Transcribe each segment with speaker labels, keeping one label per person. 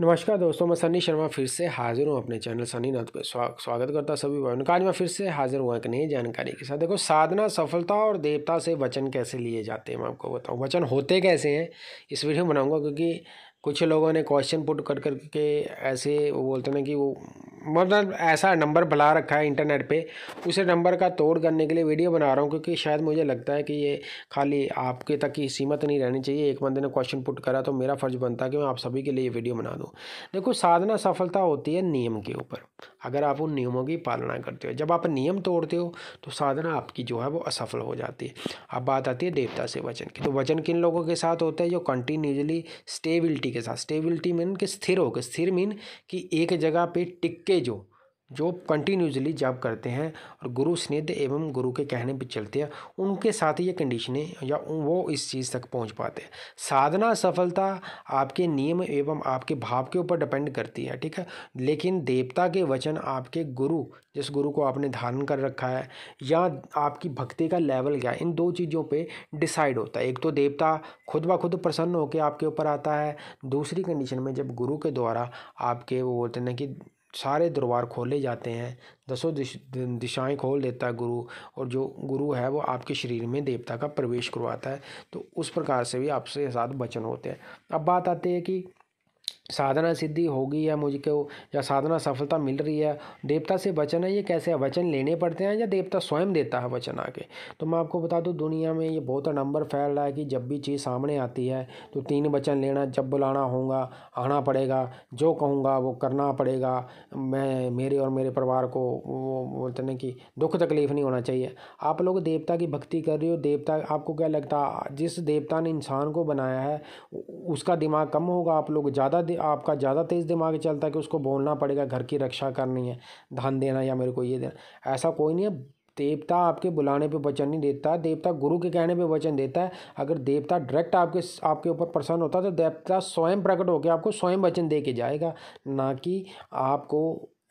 Speaker 1: नमस्कार दोस्तों मैं सनी शर्मा फिर से हाजिर हूँ अपने चैनल सनी नाथ को स्वागत करता सभी भाई आज मैं फिर से हाजिर हुआ एक नई जानकारी के साथ देखो साधना सफलता और देवता से वचन कैसे लिए जाते हैं मैं आपको बताऊँ वचन होते कैसे हैं इस वीडियो में बनाऊँगा क्योंकि कुछ लोगों ने क्वेश्चन पुट कर कर के ऐसे वो बोलते ना कि वो मतलब ऐसा नंबर भला रखा है इंटरनेट पे उसे नंबर का तोड़ करने के लिए वीडियो बना रहा हूँ क्योंकि शायद मुझे लगता है कि ये खाली आपके तक की सीमित नहीं रहनी चाहिए एक बंदे ने क्वेश्चन पुट करा तो मेरा फ़र्ज बनता है कि मैं आप सभी के लिए ये वीडियो बना दूँ देखो साधना सफलता होती है नियम के ऊपर अगर आप उन नियमों की पालना करते हो जब आप नियम तोड़ते हो तो साधना आपकी जो है वो असफल हो जाती है अब बात आती है देवता से वचन की तो वचन किन लोगों के साथ होता है जो कंटिन्यूसली स्टेबिलिटी के साथ स्टेबिलिटी मीन कि स्थिर हो के स्थिर मीन कि एक जगह पे टिक के जो जो कंटिन्यूसली जब करते हैं और गुरु स्निध एवं गुरु के कहने पर चलते हैं उनके साथ ये कंडीशनें या वो इस चीज़ तक पहुंच पाते हैं साधना सफलता आपके नियम एवं आपके भाव के ऊपर डिपेंड करती है ठीक है लेकिन देवता के वचन आपके गुरु जिस गुरु को आपने धारण कर रखा है या आपकी भक्ति का लेवल क्या इन दो चीज़ों पर डिसाइड होता है एक तो देवता खुद ब खुद प्रसन्न होकर आपके ऊपर आता है दूसरी कंडीशन में जब गुरु के द्वारा आपके वो बोलते हैं ना कि सारे दरबार खोले जाते हैं दसों दिश दिशाएं खोल देता है गुरु और जो गुरु है वो आपके शरीर में देवता का प्रवेश करवाता है तो उस प्रकार से भी आपसे साथ वचन होते हैं अब बात आती है कि साधना सिद्धि होगी या मुझको या साधना सफलता मिल रही है देवता से वचन है ये कैसे है वचन लेने पड़ते हैं या देवता स्वयं देता है वचन आके तो मैं आपको बता दूं दुनिया में ये बहुत नंबर फैल रहा है कि जब भी चीज़ सामने आती है तो तीन वचन लेना जब बुलाना होगा आना पड़ेगा जो कहूँगा वो करना पड़ेगा मैं मेरे और मेरे परिवार को वो बोलते ना कि दुख तकलीफ नहीं होना चाहिए आप लोग देवता की भक्ति कर रहे हो देवता आपको क्या लगता जिस देवता ने इंसान को बनाया है उसका दिमाग कम होगा आप लोग ज़्यादा आपका ज़्यादा तेज़ दिमाग चलता है कि उसको बोलना पड़ेगा घर की रक्षा करनी है धन देना या मेरे को ये देना ऐसा कोई नहीं है देवता आपके बुलाने पे वचन नहीं देता देवता गुरु के कहने पे वचन देता है अगर देवता डायरेक्ट आपके आपके ऊपर प्रसन्न होता है तो देवता स्वयं प्रकट होकर आपको स्वयं वचन दे के जाएगा ना कि आपको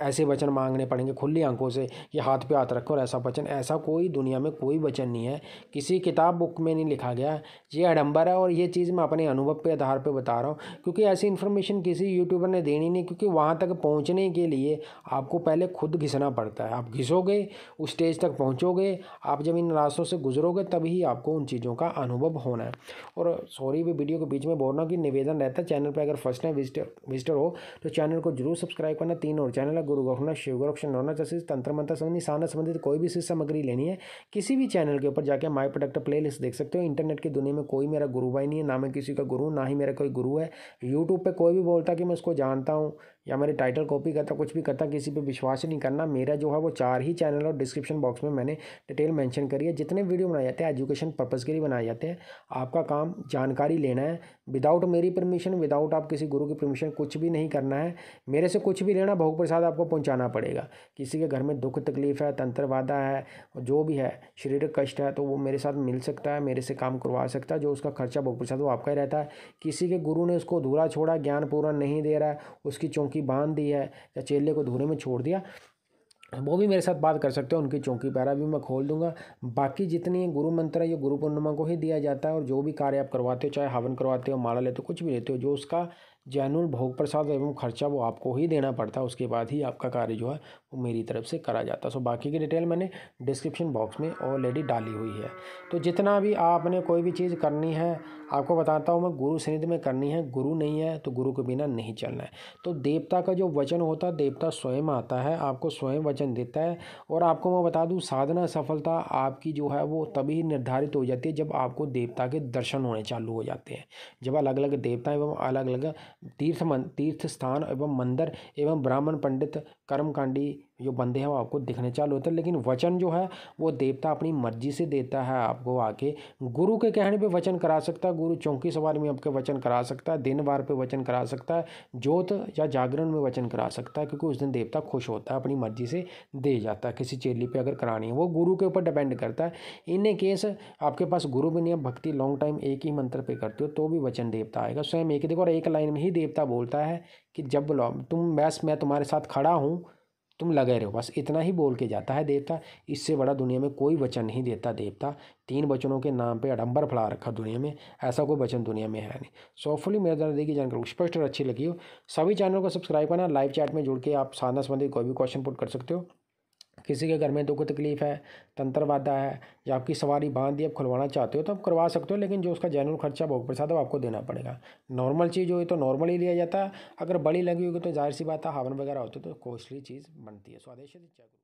Speaker 1: ऐसे वचन मांगने पड़ेंगे खुली आंखों से कि हाथ पे हाथ रखो और ऐसा वचन ऐसा कोई दुनिया में कोई वचन नहीं है किसी किताब बुक में नहीं लिखा गया ये अडम्बर है और ये चीज़ मैं अपने अनुभव के आधार पे बता रहा हूँ क्योंकि ऐसी इन्फॉर्मेशन किसी यूट्यूबर ने देनी नहीं क्योंकि वहाँ तक पहुँचने के लिए आपको पहले खुद घिसना पड़ता है आप घिसोगे उस स्टेज तक पहुँचोगे आप जब इन रास्तों से गुजरोगे तभी आपको उन चीज़ों का अनुभव होना है और सॉरी भी वीडियो के बीच में बोल रहा हूँ कि निवेदन रहता है चैनल पर अगर फर्स्ट टाइम विजिटर विजिटर हो तो चैनल को जरूर सब्सक्राइब करना तीन और चैनल गुरु गोखना शिव गोरक्षण नौना चीज तंत्र मंत्र संबंधी साधना संबंधित कोई भी सामग्री लेनी है किसी भी चैनल के ऊपर जाके माई प्रोडक्ट प्ले लिस्ट देख सकते हो इंटरनेट की दुनिया में कोई मेरा गुरु भाई नहीं है ना मैं किसी का गुरु ना ही मेरा कोई गुरु है यूट्यूब पर कोई भी बोलता कि मैं उसको जानता हूँ या मेरी टाइटल कॉपी करता कुछ भी करता किसी पे विश्वास ही नहीं करना मेरा जो है वो चार ही चैनल और डिस्क्रिप्शन बॉक्स में मैंने डिटेल मेंशन करी है जितने वीडियो बनाए जाते हैं एजुकेशन पर्पज़ के लिए बनाए जाते हैं आपका काम जानकारी लेना है विदाउट मेरी परमिशन विदाउट आप किसी गुरु की परमिशन कुछ भी नहीं करना है मेरे से कुछ भी लेना भोग प्रसाद आपको पहुँचाना पड़ेगा किसी के घर में दुख तकलीफ़ है तंत्र वादा है जो भी है शरीर कष्ट है तो वो मेरे साथ मिल सकता है मेरे से काम करवा सकता है जो उसका खर्चा भोग प्रसाद वो आपका ही रहता है किसी के गुरु ने उसको अधूरा छोड़ा ज्ञान पूरा नहीं दे रहा है उसकी चौंकी चौकी बांध दी है या चेले को धूने में छोड़ दिया वो भी मेरे साथ बात कर सकते हो उनकी चौकी पैरा भी मैं खोल दूंगा बाकी जितनी गुरु मंत्र है ये गुरु पूर्णिमा को ही दिया जाता है और जो भी कार्य आप करवाते हो चाहे हवन करवाते हो माला लेते हो कुछ भी लेते हो जो उसका जैनुअल भोग प्रसाद एवं खर्चा वो आपको ही देना पड़ता है उसके बाद ही आपका कार्य जो है वो मेरी तरफ से करा जाता है सो बाकी की डिटेल मैंने डिस्क्रिप्शन बॉक्स में ऑलरेडी डाली हुई है तो जितना भी आपने कोई भी चीज़ करनी है आपको बताता हूँ मैं गुरु सनिधि में करनी है गुरु नहीं है तो गुरु के बिना नहीं चलना है तो देवता का जो वचन होता है देवता स्वयं आता है आपको स्वयं वचन देता है और आपको मैं बता दूँ साधना सफलता आपकी जो है वो तभी निर्धारित हो जाती है जब आपको देवता के दर्शन होने चालू हो जाते हैं जब अलग अलग देवता एवं अलग अलग तीर्थ मन तीर्थ स्थान एवं मंदिर एवं ब्राह्मण पंडित कर्मकांडी जो बंदे हैं वो आपको दिखने चालू होते हैं लेकिन वचन जो है वो देवता अपनी मर्जी से देता है आपको आके गुरु के कहने पे वचन करा सकता है गुरु चौकी सवार में आपके वचन करा सकता है दिन बार पे वचन करा सकता है जोत या जागरण में वचन करा सकता है क्योंकि उस दिन देवता खुश होता है अपनी मर्जी से दे जाता है किसी चेली पर अगर करानी है वो गुरु के ऊपर डिपेंड करता है इन केस आपके पास गुरु भी नहीं भक्ति लॉन्ग टाइम एक ही मंत्र पर करते हो तो भी वचन देवता आएगा स्वयं एक देखो और एक लाइन में ही देवता बोलता है कि जब तुम बैस मैं तुम्हारे साथ खड़ा हूँ तुम लगे रहो बस इतना ही बोल के जाता है देवता इससे बड़ा दुनिया में कोई वचन नहीं देता देवता तीन वचनों के नाम पे अडंबर फैला रखा दुनिया में ऐसा कोई वचन दुनिया में है नहीं सोफुली मेरे द्वारा देखिए जानकारी स्पष्ट और अच्छी लगी हो सभी चैनल को सब्सक्राइब करना लाइव चैट में जुड़ के आप साधना संबंधित कोई भी क्वेश्चन पुट कर सकते हो किसी के घर में दुख तकलीफ़ है तंत्र वादा है या आपकी सवारी बांध दी आप खुलवाना चाहते हो तो आप करवा सकते हो लेकिन जो उसका जैन खर्चा भोग प्रसाद है आपको देना पड़ेगा नॉर्मल चीज़ हुई तो नॉर्मल ही लिया जाता है अगर बड़ी लगी होगी तो जाहिर सी बात है हावन वगैरह होते तो कॉस्टली चीज़ बनती है स्वादेश